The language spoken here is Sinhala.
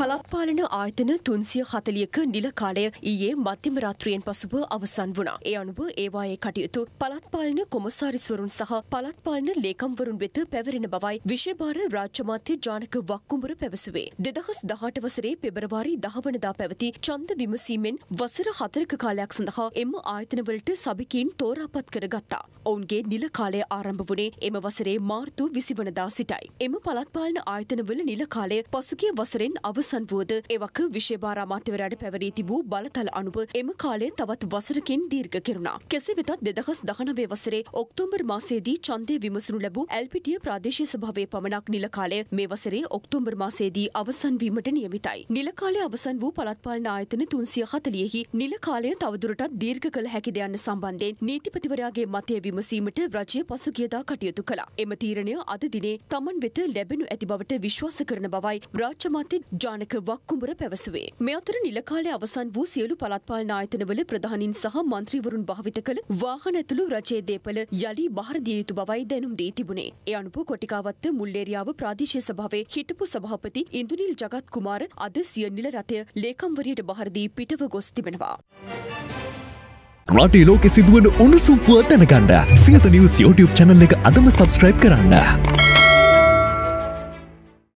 පළත්පාලන ආයතන තුන්සිය හතලියක නිල කාලය ඊයේ මධ්‍යම රාත්‍රියෙන් පසුව අවසන් වුණා. ඒ අනුව ඒවායේ කටයුතු පළත්පාලන කොමසාරිස්වරුන් සහ පළත්පාලන ලේකම්වරුන් වෙත පැවරෙන බවයි විශේභාර රාජ්‍යමාත්‍ය ජානක වක්කුඹර පැවසුවේ. දෙදහස් දහට වසරේ පෙබරවාරි දහවනදා පැවති චන්ද විමසීමෙන් වසර හතරක කාලයක් සඳහා එම ආයතනවලට සබිකින් තෝරාපත් කරගත්තා. ඔවුන්ගේ නිල කාලය ආරම්භ වුණේ එම වසරේ මාර්තු විසිවනදා සිටයි. එම පළත්පාලන ආයතනවල නිල කාලය පසුගිය වසරෙන් අවසන් අවසන් වුවද එවක විශේභාර අමාත්‍යවරයාට පැවරී තිබූ බලතල අනුව එම කාලය තවත් වසරකින් දීර්ඝ කෙරුණා. කෙසේ වෙතත් දෙදහස් දහනවේ වසරේ ඔක්තෝබර් මාසයේදී ඡන්දය විමසනු ලැබූ ඇල්පිටිය ප්‍රාදේශීය සභාවේ පමණක් නිල කාලය මේ වසරේ ඔක්තෝබර් මාසයේදී අවසන් වීමට නියමිතයි. නිල කාලය අවසන් වූ පළාත් පාලන ආයතන 340හි නිල කාලය තවදුරටත් දීර්ඝ කළ හැකිද යන සම්බන්ධයෙන් නීතිපතිවරයාගේ මතය විමසීමට රජය පසුගියදා කටයුතු කළා. එම තීරණය අද දිනේ තමන් වෙත ලැබෙනු ඇති බවට විශ්වාස කරන බවයි රාජ්‍ය මාත්‍ය ජාන මානක වක්කුඹර පැවසුවේ. මේ අතර නිල කාලය අවසන් වූ සියලු පළාත් පාලන ආයතනවල ප්‍රධානින් සහ මන්ත්‍රීවරුන් භාවිත කළ වාහන ඇතුළු රජයේ දේපළ යළි බහර දිය යුතු බවයි දැනුම් දී තිබුණේ. ඒ අනුව කොටිකාවත්ත මුල්ලේරියාව ප්‍රාදේශීය සභාවේ හිටපු සභාපති ඉන්දුනිල් ජගත් කුමාර අද සිය නිල රථය ලේකම්වරියට බහර දී පිටව ගොස් තිබෙනවා. රටේ ලෝකෙ සිදුවන උණුසුම්පුව දැනගන්න සියත නිවස් YouTube channel එක අදම subscribe කරන්න.